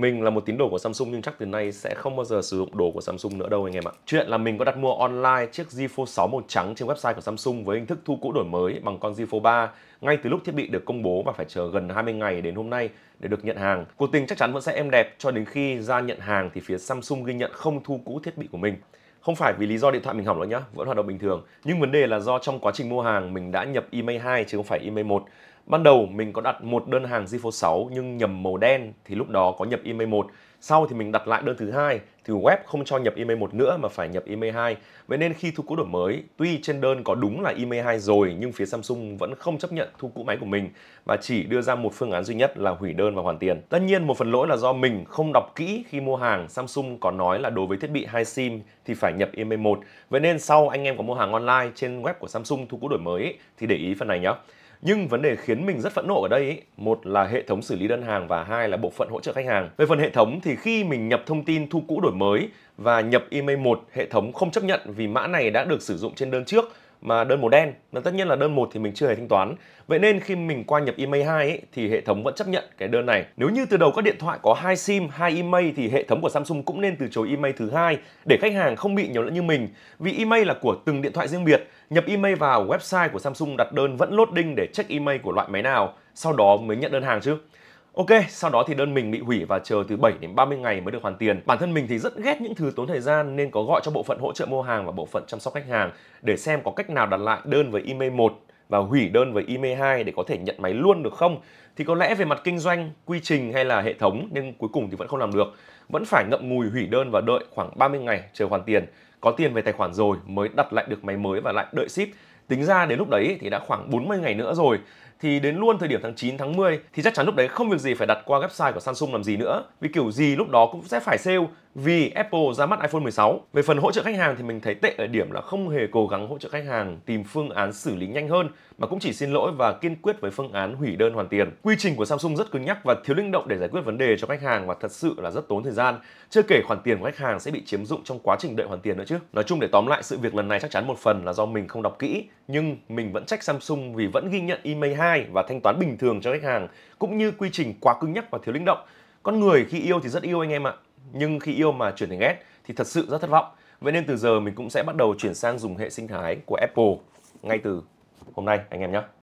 Mình là một tín đồ của Samsung nhưng chắc từ nay sẽ không bao giờ sử dụng đồ của Samsung nữa đâu anh em ạ. Chuyện là mình có đặt mua online chiếc z Fold 6 màu trắng trên website của Samsung với hình thức thu cũ đổi mới bằng con z Fold 3 ngay từ lúc thiết bị được công bố và phải chờ gần 20 ngày đến hôm nay để được nhận hàng. Cuộc tình chắc chắn vẫn sẽ êm đẹp cho đến khi ra nhận hàng thì phía Samsung ghi nhận không thu cũ thiết bị của mình không phải vì lý do điện thoại mình hỏng nữa nhá, vẫn hoạt động bình thường. Nhưng vấn đề là do trong quá trình mua hàng mình đã nhập email 2 chứ không phải email 1 Ban đầu mình có đặt một đơn hàng Zifo 6 nhưng nhầm màu đen thì lúc đó có nhập email 1. Sau thì mình đặt lại đơn thứ hai thì web không cho nhập email 1 nữa mà phải nhập email 2. Vậy nên khi thu cũ đổi mới, tuy trên đơn có đúng là email 2 rồi nhưng phía Samsung vẫn không chấp nhận thu cũ máy của mình và chỉ đưa ra một phương án duy nhất là hủy đơn và hoàn tiền. Tất nhiên một phần lỗi là do mình không đọc kỹ khi mua hàng, Samsung có nói là đối với thiết bị hai SIM thì phải nhập email 1. Vậy nên sau anh em có mua hàng online trên web của Samsung thu cũ đổi mới thì để ý phần này nhé nhưng vấn đề khiến mình rất phẫn nộ ở đây ý, một là hệ thống xử lý đơn hàng và hai là bộ phận hỗ trợ khách hàng về phần hệ thống thì khi mình nhập thông tin thu cũ đổi mới và nhập email một hệ thống không chấp nhận vì mã này đã được sử dụng trên đơn trước mà đơn màu đen là tất nhiên là đơn một thì mình chưa hề thanh toán vậy nên khi mình qua nhập email 2 ấy, thì hệ thống vẫn chấp nhận cái đơn này nếu như từ đầu các điện thoại có hai sim hai email thì hệ thống của Samsung cũng nên từ chối email thứ hai để khách hàng không bị nhầm lẫn như mình vì email là của từng điện thoại riêng biệt nhập email vào website của Samsung đặt đơn vẫn lốt đinh để check email của loại máy nào sau đó mới nhận đơn hàng chứ Ok, sau đó thì đơn mình bị hủy và chờ từ 7 đến 30 ngày mới được hoàn tiền. Bản thân mình thì rất ghét những thứ tốn thời gian nên có gọi cho bộ phận hỗ trợ mua hàng và bộ phận chăm sóc khách hàng để xem có cách nào đặt lại đơn với email 1 và hủy đơn với email 2 để có thể nhận máy luôn được không? Thì có lẽ về mặt kinh doanh, quy trình hay là hệ thống nhưng cuối cùng thì vẫn không làm được. Vẫn phải ngậm ngùi hủy đơn và đợi khoảng 30 ngày chờ hoàn tiền. Có tiền về tài khoản rồi mới đặt lại được máy mới và lại đợi ship Tính ra đến lúc đấy thì đã khoảng 40 ngày nữa rồi thì đến luôn thời điểm tháng 9, tháng 10 thì chắc chắn lúc đấy không việc gì phải đặt qua website của Samsung làm gì nữa vì kiểu gì lúc đó cũng sẽ phải sale vì Apple ra mắt iPhone 16. Về phần hỗ trợ khách hàng thì mình thấy tệ ở điểm là không hề cố gắng hỗ trợ khách hàng tìm phương án xử lý nhanh hơn mà cũng chỉ xin lỗi và kiên quyết với phương án hủy đơn hoàn tiền. Quy trình của Samsung rất cứng nhắc và thiếu linh động để giải quyết vấn đề cho khách hàng và thật sự là rất tốn thời gian. Chưa kể khoản tiền của khách hàng sẽ bị chiếm dụng trong quá trình đợi hoàn tiền nữa chứ. Nói chung để tóm lại sự việc lần này chắc chắn một phần là do mình không đọc kỹ nhưng mình vẫn trách Samsung vì vẫn ghi nhận email 2 và thanh toán bình thường cho khách hàng cũng như quy trình quá cứng nhắc và thiếu linh động. Con người khi yêu thì rất yêu anh em ạ, nhưng khi yêu mà chuyển thành ghét thì thật sự rất thất vọng. Vậy nên từ giờ mình cũng sẽ bắt đầu chuyển sang dùng hệ sinh thái của Apple ngay từ hôm nay anh em nhé.